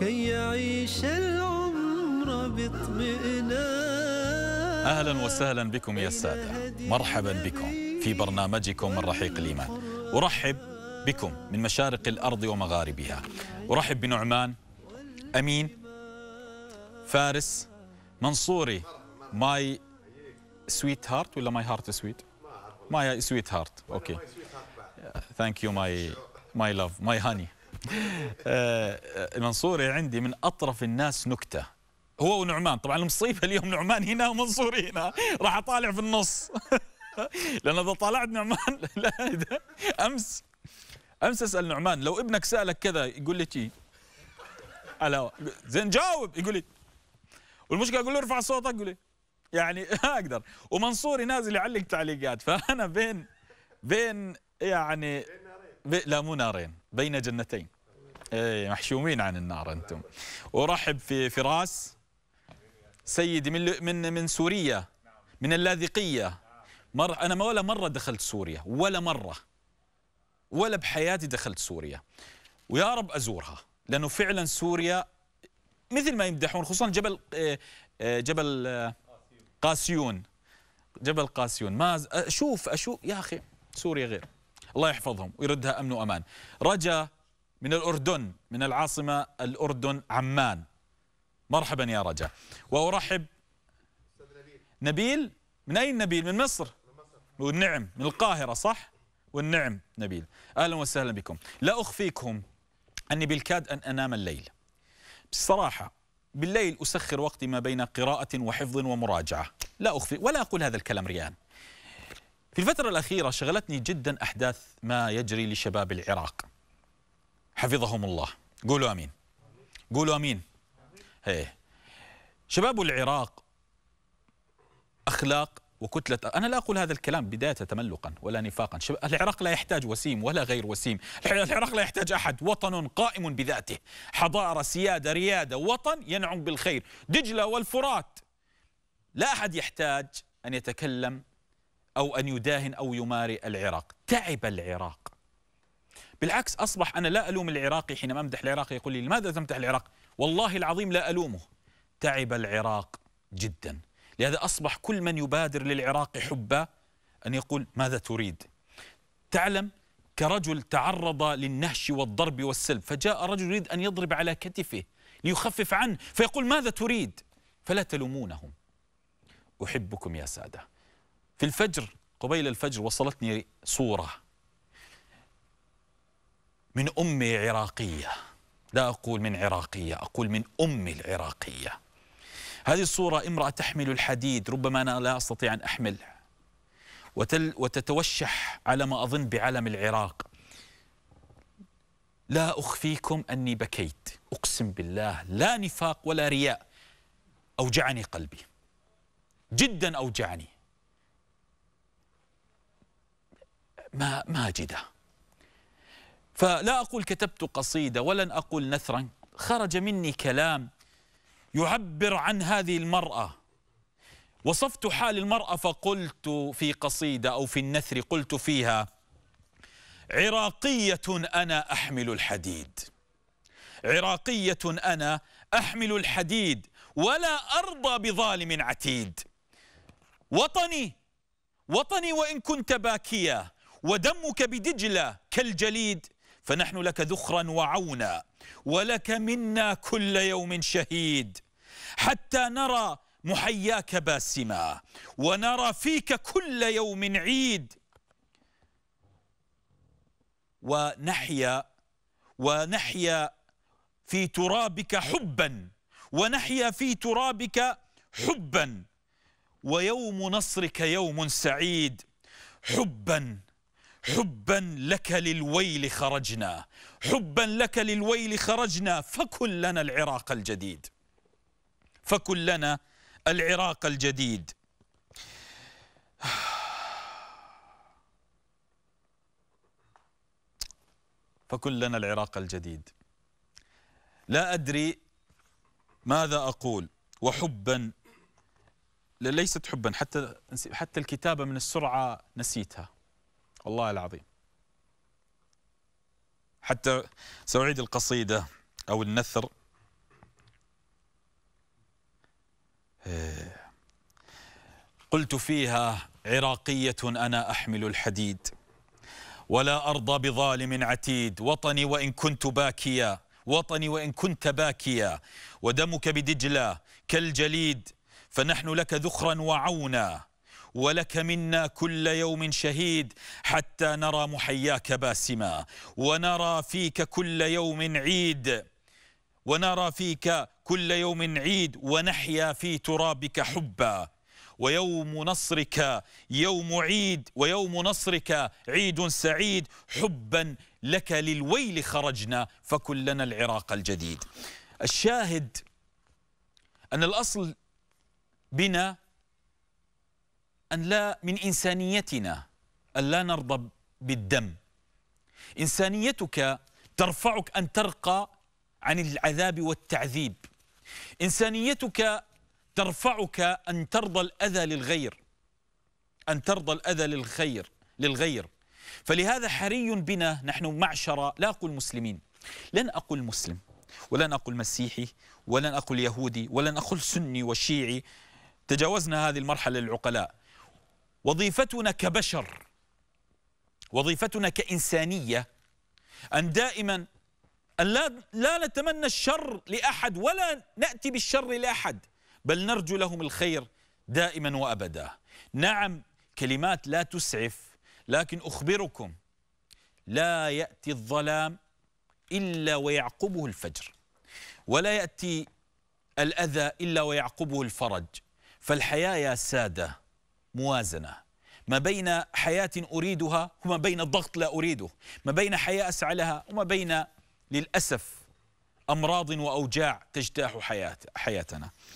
كي يعيش العمر باطمئنان أهلا وسهلا بكم يا السادة مرحبا بكم في برنامجكم من رحيق الإيمان أرحب بكم من مشارق الأرض ومغاربها أرحب بنعمان أمين فارس منصوري ماي سويت هارت ولا ماي هارت سويت ماي سويت هارت اوكي ثانك يو ماي ماي لاف ماي هاني آه، آه، منصوري عندي من أطرف الناس نكتة هو ونعمان طبعا المصيبة اليوم نعمان هنا ومنصوري هنا راح أطالع في النص لأن إذا طالعت نعمان لا أمس أمس أسأل نعمان لو ابنك سألك كذا يقول لي تي على زين جاوب يقول لي والمشكلة أقول له ارفع صوتك يقول لي يعني ما أقدر ومنصوري نازل يعلق تعليقات فأنا بين بين يعني لا مو نارين بين جنتين اي محشومين عن النار انتم ورحب في فراس سيدي من من من سوريا من اللاذقيه مر انا ولا مره دخلت سوريا ولا مره ولا بحياتي دخلت سوريا ويا رب ازورها لانه فعلا سوريا مثل ما يمدحون خصوصا جبل إيه، إيه، جبل قاسيون جبل قاسيون ما اشوف اشوف يا اخي سوريا غير الله يحفظهم ويردها أمن وأمان رجا من الأردن من العاصمة الأردن عمان مرحبا يا رجا وأرحب نبيل من أين نبيل من مصر والنعم من القاهرة صح والنعم نبيل أهلا وسهلا بكم لا أخفيكم أني بالكاد أن أنام الليل بصراحة بالليل أسخر وقتي ما بين قراءة وحفظ ومراجعة لا أخفي ولا أقول هذا الكلام ريان في الفترة الأخيرة شغلتني جدا أحداث ما يجري لشباب العراق حفظهم الله قولوا أمين قولوا أمين هي. شباب العراق أخلاق وكتلة أنا لا أقول هذا الكلام بداية تملقا ولا نفاقا العراق لا يحتاج وسيم ولا غير وسيم العراق لا يحتاج أحد وطن قائم بذاته حضارة سيادة ريادة وطن ينعم بالخير دجلة والفرات لا أحد يحتاج أن يتكلم أو أن يداهن أو يماري العراق تعب العراق بالعكس أصبح أنا لا ألوم العراقي حينما أمدح العراق يقول لي لماذا تمدح العراق والله العظيم لا ألومه تعب العراق جدا لهذا أصبح كل من يبادر للعراق حبا أن يقول ماذا تريد تعلم كرجل تعرض للنهش والضرب والسلب فجاء رجل يريد أن يضرب على كتفه ليخفف عنه فيقول ماذا تريد فلا تلومونهم أحبكم يا سادة في الفجر قبيل الفجر وصلتني صورة من أمي عراقية لا أقول من عراقية أقول من أمي العراقية هذه الصورة امرأة تحمل الحديد ربما أنا لا أستطيع أن أحمل وتل وتتوشح على ما أظن بعلم العراق لا أخفيكم أني بكيت أقسم بالله لا نفاق ولا رياء أوجعني قلبي جدا أوجعني ماجدة فلا أقول كتبت قصيدة ولن أقول نثرا خرج مني كلام يعبر عن هذه المرأة وصفت حال المرأة فقلت في قصيدة أو في النثر قلت فيها عراقية أنا أحمل الحديد عراقية أنا أحمل الحديد ولا أرضى بظالم عتيد وطني وطني وإن كنت باكيا ودمك بدجلة كالجليد فنحن لك ذخرا وعونا ولك منا كل يوم شهيد حتى نرى محياك باسما ونرى فيك كل يوم عيد ونحيا ونحيا في ترابك حبا ونحيا في ترابك حبا ويوم نصرك يوم سعيد حبا حبا لك للويل خرجنا حبا لك للويل خرجنا فكن لنا العراق الجديد فكن لنا العراق الجديد فكن لنا العراق الجديد لا أدري ماذا أقول وحبا ليست حبا حتى حتى الكتابة من السرعة نسيتها والله العظيم حتى سأعيد القصيدة أو النثر قلت فيها عراقية أنا أحمل الحديد ولا أرضى بظالم عتيد وطني وإن كنت باكيا وطني وإن كنت باكيا ودمك بدجلة كالجليد فنحن لك ذخرا وعونا ولك منا كل يوم شهيد حتى نرى محياك باسما ونرى فيك كل يوم عيد ونرى فيك كل يوم عيد ونحيا في ترابك حبا ويوم نصرك يوم عيد ويوم نصرك عيد سعيد حبا لك للويل خرجنا فكن لنا العراق الجديد الشاهد أن الأصل بنا أن لا من إنسانيتنا أن لا نرضى بالدم إنسانيتك ترفعك أن ترقى عن العذاب والتعذيب إنسانيتك ترفعك أن ترضى الأذى للغير أن ترضى الأذى للخير للغير فلهذا حري بنا نحن معشر لا أقول مسلمين لن أقول مسلم ولن أقول مسيحي ولن أقول يهودي ولن أقول سني وشيعي تجاوزنا هذه المرحلة للعقلاء وظيفتنا كبشر وظيفتنا كإنسانية أن دائما أن لا, لا نتمنى الشر لأحد ولا نأتي بالشر لأحد بل نرجو لهم الخير دائما وأبدا نعم كلمات لا تسعف لكن أخبركم لا يأتي الظلام إلا ويعقبه الفجر ولا يأتي الأذى إلا ويعقبه الفرج فالحياة يا سادة موازنة ما بين حياة أريدها وما بين الضغط لا أريده ما بين حياة أسعى لها وما بين للأسف أمراض وأوجاع تجتاح حياتنا